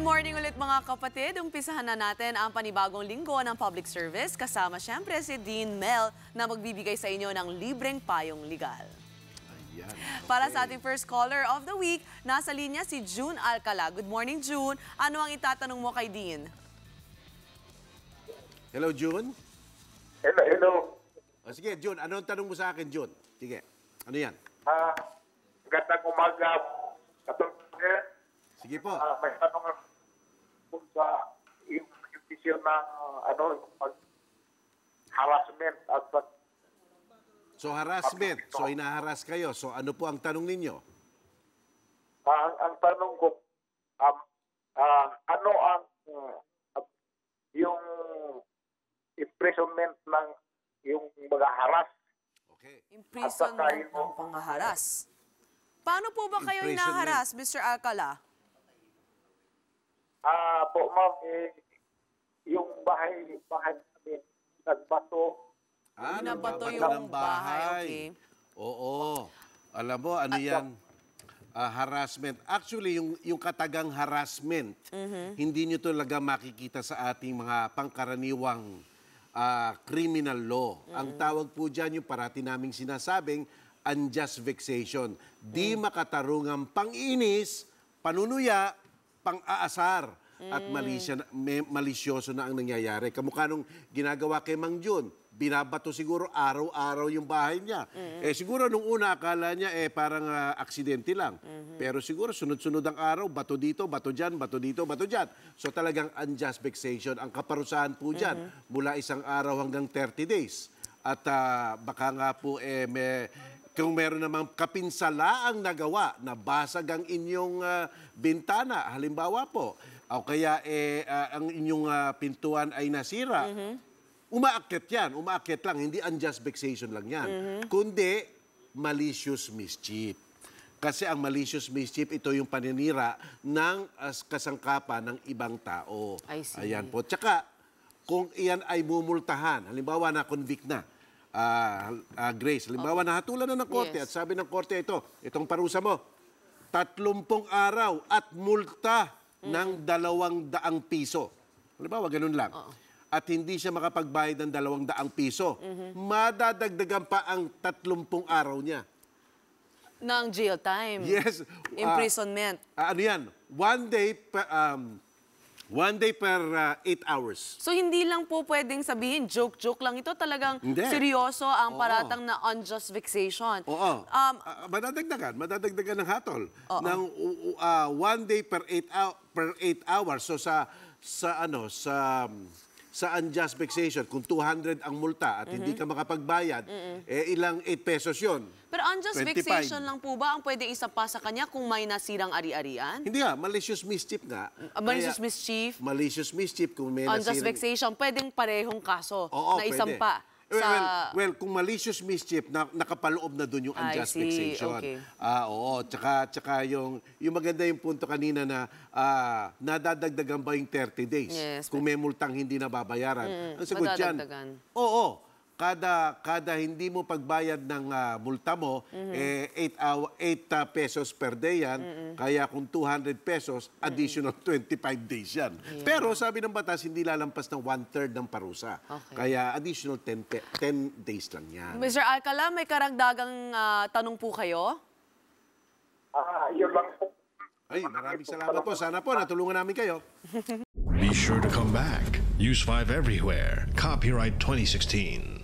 Good morning ulit mga kapatid. Umpisahan na natin ang panibagong linggo ng public service kasama siyempre si Dean Mel na magbibigay sa inyo ng libreng payong legal. Ayan, okay. Para sa ating first caller of the week, nasa linya si June Alcala. Good morning, June. Ano ang itatanong mo kay Dean? Hello, June. Hello, hello. O, oh, sige, June. Ano ang tanong mo sa akin, June? Sige. Ano yan? Ah, uh, ganda umaga. Katong Sige po. Uh, may tanong ako kung sa yung judicial na ano, yung pag harassment at pag So harassment, so hinaharas kayo. So ano po ang tanong ninyo? Uh, ang, ang tanong ko, um, uh, ano ang uh, yung imprisonment ng yung mga haras? Okay. Imprisonment ng pangaharas. Paano po ba kayo hinaharas, Mr. Alcala? po, ma'am, eh, yung bahay, bahay namin, nagbato. Ah, nabato yung bahay. Okay. Oo. Alam mo, ano yan? Ah, harassment. Actually, yung, yung katagang harassment, mm-hmm. hindi nyo talaga makikita sa ating mga pangkaraniwang ah, criminal law. Mm-hmm. Ang tawag po dyan yung parati naming sinasabing unjust vexation. Di mm-hmm. makatarungang panginis, panunuya, pang-aasar at malisya, may, malisyoso na ang nangyayari. Kamukha nung ginagawa kay Mang Jun, binabato siguro araw-araw yung bahay niya. Mm-hmm. Eh siguro nung una akala niya eh parang uh, aksidente lang. Mm-hmm. Pero siguro sunod-sunod ang araw, bato dito, bato diyan, bato dito, bato diyan. So talagang unjust vexation ang kaparusahan po diyan mm-hmm. mula isang araw hanggang 30 days. At uh, baka nga po eh may, kung meron namang kapinsalaang nagawa na basag ang inyong uh, bintana, halimbawa po, o kaya eh, uh, ang inyong uh, pintuan ay nasira, mm-hmm. umaakyat yan, umaakit lang, hindi unjust vexation lang yan, mm-hmm. kundi malicious mischief. Kasi ang malicious mischief, ito yung paninira ng uh, kasangkapan ng ibang tao. Ayan po. Tsaka, kung iyan ay mumultahan, halimbawa na convict na, uh, uh, Grace, halimbawa okay. hatulan na ng korte yes. at sabi ng korte ito, itong parusa mo, tatlumpong araw at multa mm-hmm. ng dalawang daang piso. Halimbawa, ganun lang. Oo. At hindi siya makapagbayad ng dalawang daang piso. Mm-hmm. Madadagdagan pa ang tatlumpung araw niya. Ng jail time. Yes. Ah, Imprisonment. Uh, ano yan? One day, um, One day per uh, eight hours. So hindi lang po pwedeng sabihin joke-joke lang ito. Talagang hindi. seryoso ang Oo. paratang na unjust vexation. Oo. Um, uh, madadagdagan. Madadagdagan ng hatol. Oo. Ng uh, one day per eight, per eight hours. So sa, sa ano, sa sa unjust vexation, kung 200 ang multa at mm -hmm. hindi ka makapagbayad, mm -hmm. eh ilang 8 pesos yon. Pero unjust 25. vexation lang po ba ang pwede isa sa kanya kung may nasirang ari-arian? Hindi nga, malicious mischief nga. Uh, malicious Kaya, mischief? Malicious mischief kung may unjust nasirang... Unjust vexation, pwedeng parehong kaso Oo, na isampa. pwede. Well, sa... well, well, kung malicious mischief, na, nakapaloob na doon yung unjust vexation. Okay. Uh, oo, tsaka, tsaka yung, yung maganda yung punto kanina na uh, nadadagdagan ba yung 30 days yes, kung may multang hindi nababayaran? Mm, Ang sagot dyan, oo, kada kada hindi mo pagbayad ng uh, multa mo mm-hmm. eh 8 uh, 8 pesos per day yan mm-hmm. kaya kung 200 pesos mhm. additional mm-hmm. 25 days yan yeah. pero sabi ng batas hindi lalampas ng one third ng parusa okay. kaya additional 10 10 days lang yan Mr. Alcala may karagdagang uh, tanong po kayo Ah uh, yun lang po Ay maraming salamat po sana po natulungan namin kayo Be sure to come back Use 5 everywhere copyright 2016